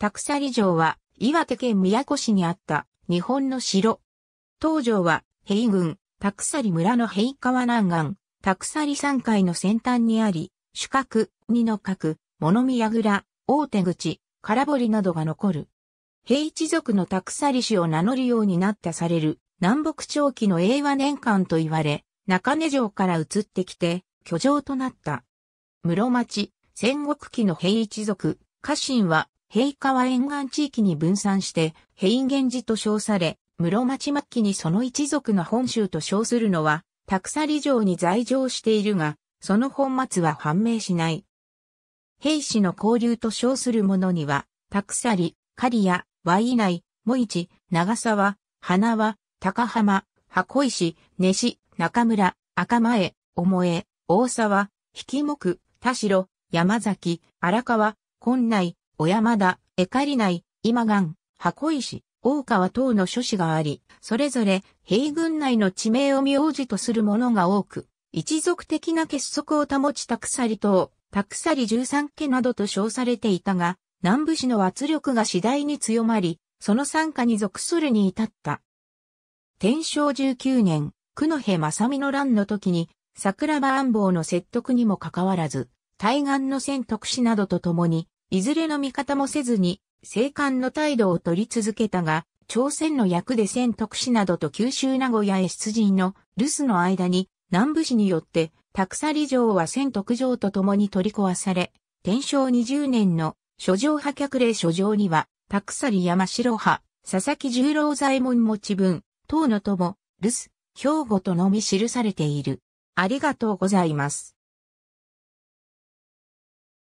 タクサリ城は、岩手県宮古市にあった日本の城。東城は、平郡、タクサリ村の平川南岸、タクサリ山海の先端にあり、主角、二の角、物見櫓、大手口、空堀などが残る。平一族のタクサリ氏を名乗るようになったされる、南北朝期の英和年間と言われ、中根城から移ってきて、居城となった。室町、戦国期の平一族、家臣は平川沿岸地域に分散して、平源寺と称され、室町末期にその一族の本州と称するのは、たくさり城に在城しているが、その本末は判明しない。兵士の交流と称するものには、たくさり、狩谷、和以内、もいち、長沢、花輪、高浜、箱石、根市、中村、赤前、重江、大沢、引木、田代、山崎、荒川、根内、小山田、エカリ内、今岸、箱石、大川等の諸子があり、それぞれ平軍内の地名を名字とするものが多く、一族的な結束を保ちたくさり等、たくさり十三家などと称されていたが、南部市の圧力が次第に強まり、その参加に属するに至った。天正十九年、久野辺正美の乱の時に、桜庭安房の説得にもかかわらず、対岸の戦徳氏などと共に、いずれの味方もせずに、生還の態度を取り続けたが、朝鮮の役で仙徳市などと九州名古屋へ出陣の留守の間に、南部市によって、拓里城は仙徳城と共に取り壊され、天正20年の諸城破却令諸城には、拓里山城派、佐々木十郎左衛門持ち分、等の友、留守、兵庫とのみ記されている。ありがとうございます。